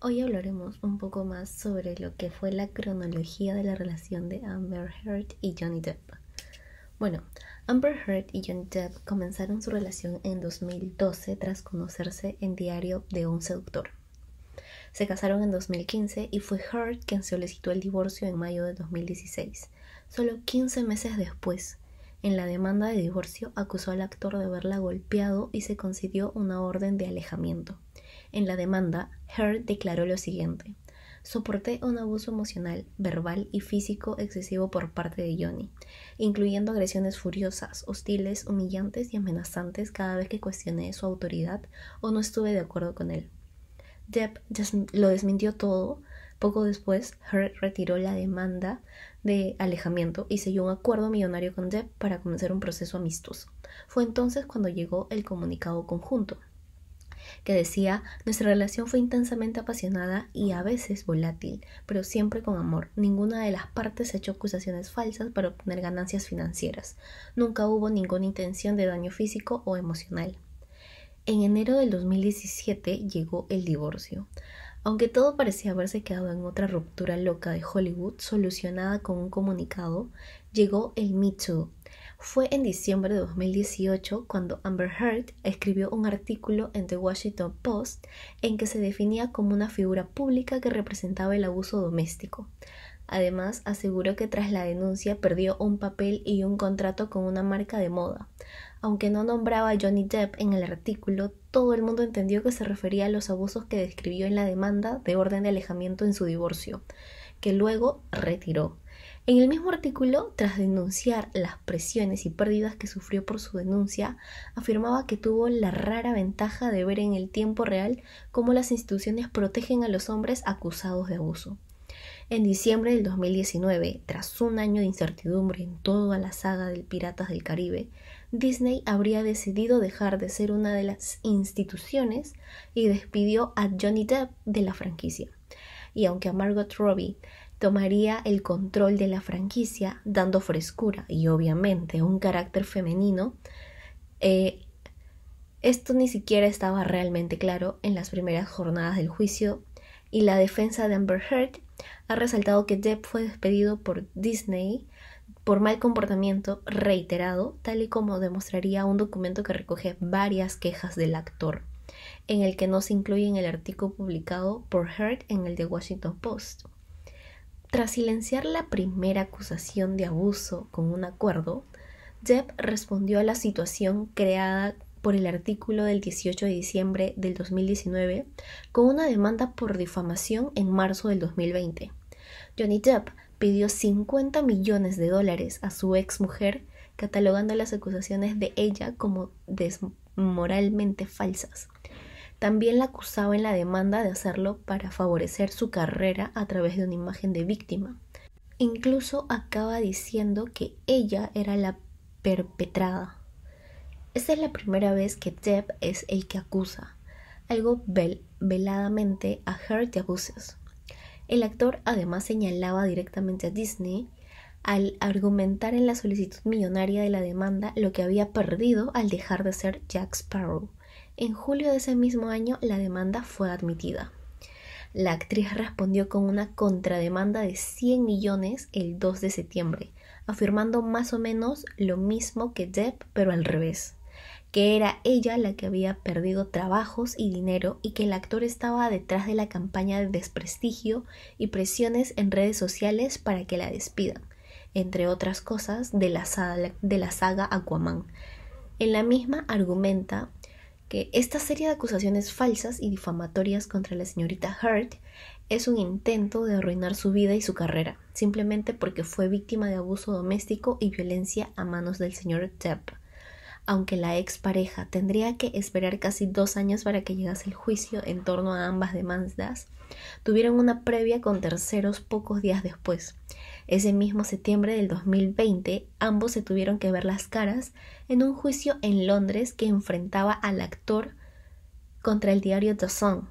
hoy hablaremos un poco más sobre lo que fue la cronología de la relación de Amber Heard y Johnny Depp. Bueno, Amber Heard y Johnny Depp comenzaron su relación en 2012 tras conocerse en Diario de un Seductor. Se casaron en 2015 y fue Heard quien solicitó el divorcio en mayo de 2016, solo 15 meses después. En la demanda de divorcio acusó al actor de haberla golpeado y se concedió una orden de alejamiento. En la demanda, Heard declaró lo siguiente. Soporté un abuso emocional, verbal y físico excesivo por parte de Johnny, incluyendo agresiones furiosas, hostiles, humillantes y amenazantes cada vez que cuestioné su autoridad o no estuve de acuerdo con él. Depp lo desmintió todo. Poco después, Heard retiró la demanda de alejamiento y selló un acuerdo millonario con Depp para comenzar un proceso amistoso. Fue entonces cuando llegó el comunicado conjunto, que decía, nuestra relación fue intensamente apasionada y a veces volátil, pero siempre con amor. Ninguna de las partes echó acusaciones falsas para obtener ganancias financieras. Nunca hubo ninguna intención de daño físico o emocional. En enero del 2017 llegó el divorcio. Aunque todo parecía haberse quedado en otra ruptura loca de Hollywood solucionada con un comunicado, llegó el Me Too, fue en diciembre de 2018 cuando Amber Heard escribió un artículo en The Washington Post en que se definía como una figura pública que representaba el abuso doméstico. Además, aseguró que tras la denuncia perdió un papel y un contrato con una marca de moda. Aunque no nombraba a Johnny Depp en el artículo, todo el mundo entendió que se refería a los abusos que describió en la demanda de orden de alejamiento en su divorcio, que luego retiró. En el mismo artículo, tras denunciar las presiones y pérdidas que sufrió por su denuncia, afirmaba que tuvo la rara ventaja de ver en el tiempo real cómo las instituciones protegen a los hombres acusados de abuso. En diciembre del 2019, tras un año de incertidumbre en toda la saga del Piratas del Caribe, Disney habría decidido dejar de ser una de las instituciones y despidió a Johnny Depp de la franquicia. Y aunque a Margot Robbie tomaría el control de la franquicia dando frescura y obviamente un carácter femenino. Eh, esto ni siquiera estaba realmente claro en las primeras jornadas del juicio y la defensa de Amber Heard ha resaltado que Depp fue despedido por Disney por mal comportamiento reiterado, tal y como demostraría un documento que recoge varias quejas del actor, en el que no se incluye en el artículo publicado por Heard en el The Washington Post. Tras silenciar la primera acusación de abuso con un acuerdo, Jeb respondió a la situación creada por el artículo del 18 de diciembre del 2019 con una demanda por difamación en marzo del 2020. Johnny Depp pidió 50 millones de dólares a su ex mujer, catalogando las acusaciones de ella como desmoralmente falsas. También la acusaba en la demanda de hacerlo para favorecer su carrera a través de una imagen de víctima. Incluso acaba diciendo que ella era la perpetrada. Esta es la primera vez que Deb es el que acusa, algo veladamente a Heard de abuses. El actor además señalaba directamente a Disney al argumentar en la solicitud millonaria de la demanda lo que había perdido al dejar de ser Jack Sparrow en julio de ese mismo año la demanda fue admitida. La actriz respondió con una contrademanda de 100 millones el 2 de septiembre, afirmando más o menos lo mismo que Depp, pero al revés, que era ella la que había perdido trabajos y dinero y que el actor estaba detrás de la campaña de desprestigio y presiones en redes sociales para que la despidan, entre otras cosas de la, saga, de la saga Aquaman. En la misma argumenta esta serie de acusaciones falsas y difamatorias contra la señorita Hurt es un intento de arruinar su vida y su carrera, simplemente porque fue víctima de abuso doméstico y violencia a manos del señor Depp. Aunque la expareja tendría que esperar casi dos años para que llegase el juicio en torno a ambas demandas, tuvieron una previa con terceros pocos días después. Ese mismo septiembre del 2020, ambos se tuvieron que ver las caras en un juicio en Londres que enfrentaba al actor contra el diario The Sun,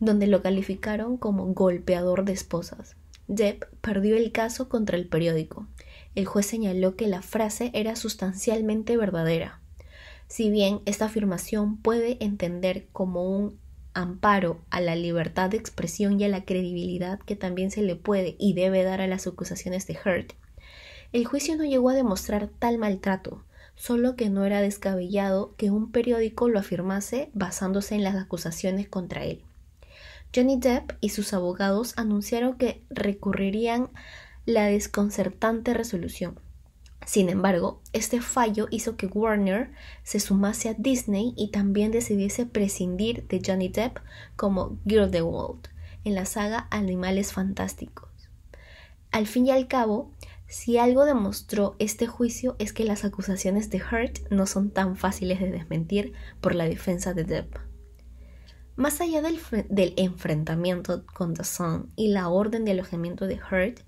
donde lo calificaron como golpeador de esposas. Depp perdió el caso contra el periódico. El juez señaló que la frase era sustancialmente verdadera. Si bien esta afirmación puede entender como un amparo a la libertad de expresión y a la credibilidad que también se le puede y debe dar a las acusaciones de Hurt. El juicio no llegó a demostrar tal maltrato, solo que no era descabellado que un periódico lo afirmase basándose en las acusaciones contra él. Johnny Depp y sus abogados anunciaron que recurrirían la desconcertante resolución. Sin embargo, este fallo hizo que Warner se sumase a Disney y también decidiese prescindir de Johnny Depp como Girl the World en la saga Animales Fantásticos. Al fin y al cabo, si algo demostró este juicio es que las acusaciones de Hurt no son tan fáciles de desmentir por la defensa de Depp. Más allá del, enfrentamiento con The Sun y la orden de alojamiento de Hurt,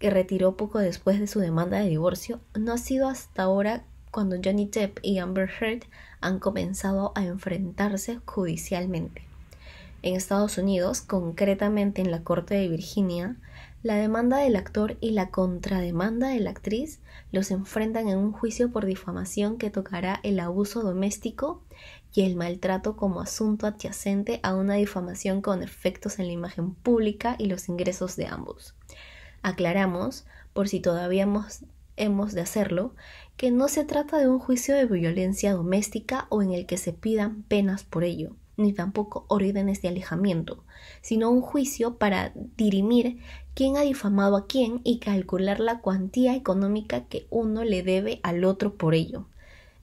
que retiró poco después de su demanda de divorcio, no ha sido hasta ahora cuando Johnny Depp y Amber Heard han comenzado a enfrentarse judicialmente. En Estados Unidos, concretamente en la Corte de Virginia, la demanda del actor y la contrademanda de la actriz los enfrentan en un juicio por difamación que tocará el abuso doméstico y el maltrato como asunto adyacente a una difamación con efectos en la imagen pública y los ingresos de ambos. Aclaramos, por si todavía hemos, de hacerlo, que no se trata de un juicio de violencia doméstica o en el que se pidan penas por ello, ni tampoco órdenes de alejamiento, sino un juicio para dirimir quién ha difamado a quién y calcular la cuantía económica que uno le debe al otro por ello.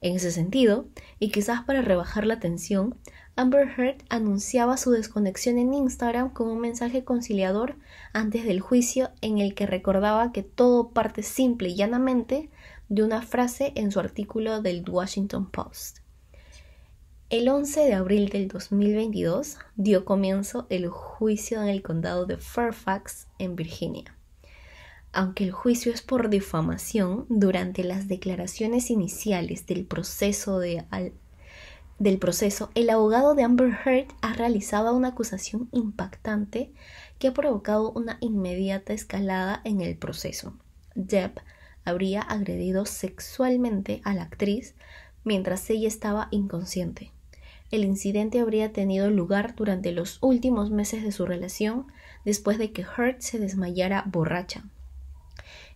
En ese sentido, y quizás para rebajar la tensión, Amber Heard anunciaba su desconexión en Instagram con un mensaje conciliador antes del juicio en el que recordaba que todo parte simple y llanamente de una frase en su artículo del Washington Post. El 11 de abril del 2022 dio comienzo el juicio en el condado de Fairfax, en Virginia. Aunque el juicio es por difamación, durante las declaraciones iniciales del proceso, del proceso, el abogado de Amber Heard ha realizado una acusación impactante que ha provocado una inmediata escalada en el proceso. Depp habría agredido sexualmente a la actriz mientras ella estaba inconsciente. El incidente habría tenido lugar durante los últimos meses de su relación después de que Heard se desmayara borracha.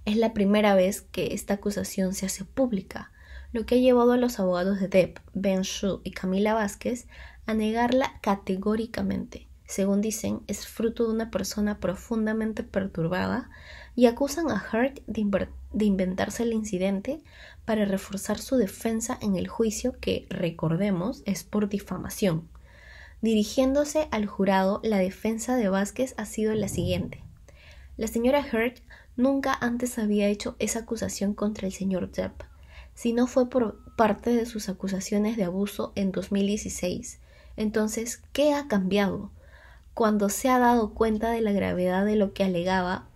Es la primera vez que esta acusación se hace pública, lo que ha llevado a los abogados de Depp, Ben Shu y Camila Vázquez a negarla categóricamente. Según dicen, es fruto de una persona profundamente perturbada y acusan a Hurt de, inventarse el incidente para reforzar su defensa en el juicio que, recordemos, es por difamación. Dirigiéndose al jurado, la defensa de Vázquez ha sido la siguiente. La señora Hurt Nunca antes había hecho esa acusación contra el señor Depp, sino fue por parte de sus acusaciones de abuso en 2016. Entonces, ¿qué ha cambiado? Cuando se ha dado cuenta de la gravedad de lo que alegaba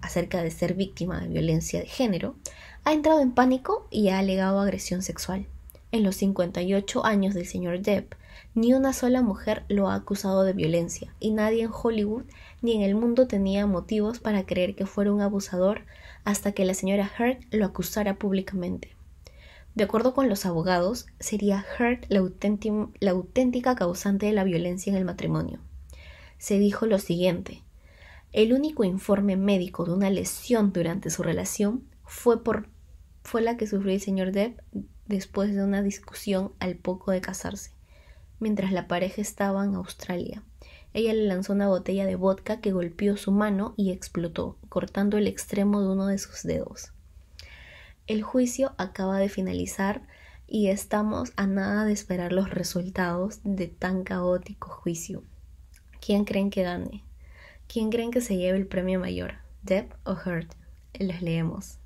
acerca de ser víctima de violencia de género, ha entrado en pánico y ha alegado agresión sexual. En los 58 años del señor Depp, ni una sola mujer lo ha acusado de violencia, y nadie en Hollywood ni en el mundo tenía motivos para creer que fuera un abusador hasta que la señora Heard lo acusara públicamente. De acuerdo con los abogados, sería Heard la, auténtica causante de la violencia en el matrimonio. Se dijo lo siguiente el único informe médico de una lesión durante su relación fue, por, fue la que sufrió el señor Depp después de una discusión al poco de casarse mientras la pareja estaba en Australia. Ella le lanzó una botella de vodka que golpeó su mano y explotó, cortando el extremo de uno de sus dedos. El juicio acaba de finalizar y estamos a nada de esperar los resultados de tan caótico juicio. ¿Quién creen que gane? ¿Quién creen que se lleve el premio mayor? ¿Depp o Hurt? Les leemos.